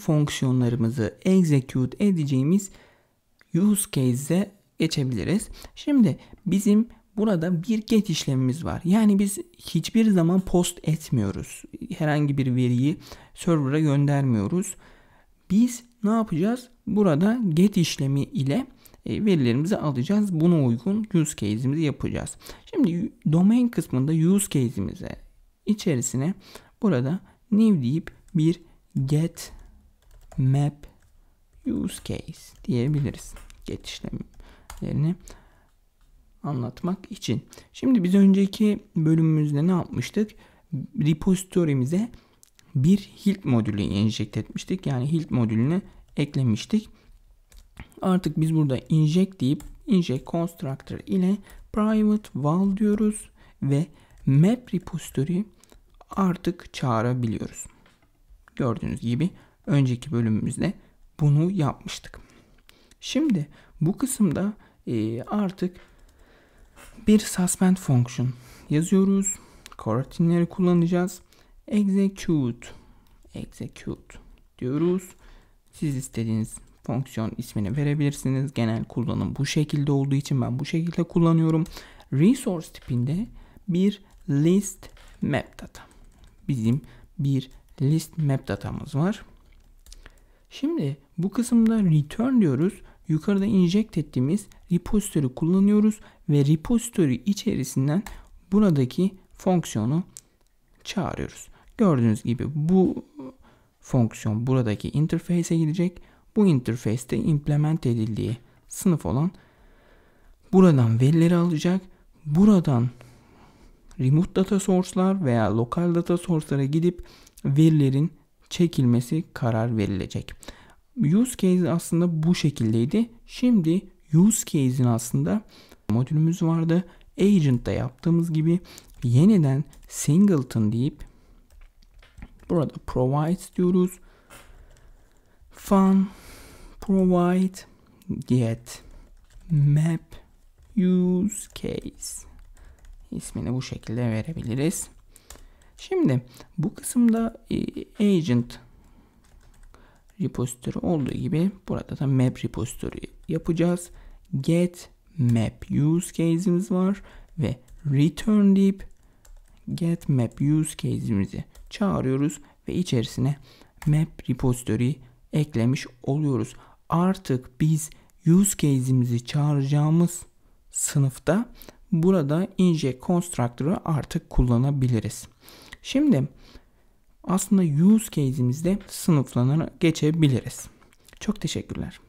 fonksiyonlarımızı execute edeceğimiz use case'e geçebiliriz. Şimdi bizim burada bir get işlemimiz var. Yani biz hiçbir zaman post etmiyoruz. Herhangi bir veriyi server'a göndermiyoruz. Biz ne yapacağız? Burada get işlemi ile e, verilerimizi alacağız. Buna uygun use case'imizi yapacağız. Şimdi domain kısmında use case'imize içerisine burada new deyip bir get map use case diyebiliriz. Geçişlerini anlatmak için. Şimdi biz önceki bölümümüzde ne yapmıştık? Repository'mize bir hilt modülü inject etmiştik. Yani hilt modülünü eklemiştik. Artık biz burada inject deyip inject constructor ile private val diyoruz ve map repository artık çağırabiliyoruz. Gördüğünüz gibi Önceki bölümümüzde bunu yapmıştık. Şimdi bu kısımda e, artık bir suspend function yazıyoruz. Korotinleri kullanacağız. Execute execute diyoruz. Siz istediğiniz fonksiyon ismini verebilirsiniz. Genel kullanım bu şekilde olduğu için ben bu şekilde kullanıyorum. Resource tipinde bir list map data. Bizim bir list map datamız var. Şimdi bu kısımda return diyoruz. Yukarıda inject ettiğimiz repository kullanıyoruz ve repository içerisinden buradaki fonksiyonu çağırıyoruz. Gördüğünüz gibi bu fonksiyon buradaki interface'e gidecek. Bu interface'te implement edildiği sınıf olan buradan verileri alacak. Buradan remote data source'lar veya local data source'lara gidip verilerin çekilmesi karar verilecek. Use case aslında bu şekildeydi. Şimdi use case'in aslında modülümüz vardı. Agent'ta yaptığımız gibi yeniden singleton deyip burada provides diyoruz. Fun provide get map use case ismini bu şekilde verebiliriz. Şimdi bu kısımda e, agent repository olduğu gibi burada da map repository yapacağız. Get map use case'imiz var ve return deyip get map use case'imizi çağırıyoruz ve içerisine map repository eklemiş oluyoruz. Artık biz use case'imizi çağıracağımız sınıfta burada inject constructor'ı artık kullanabiliriz. Şimdi aslında use case'imizde sınıflarına geçebiliriz. Çok teşekkürler.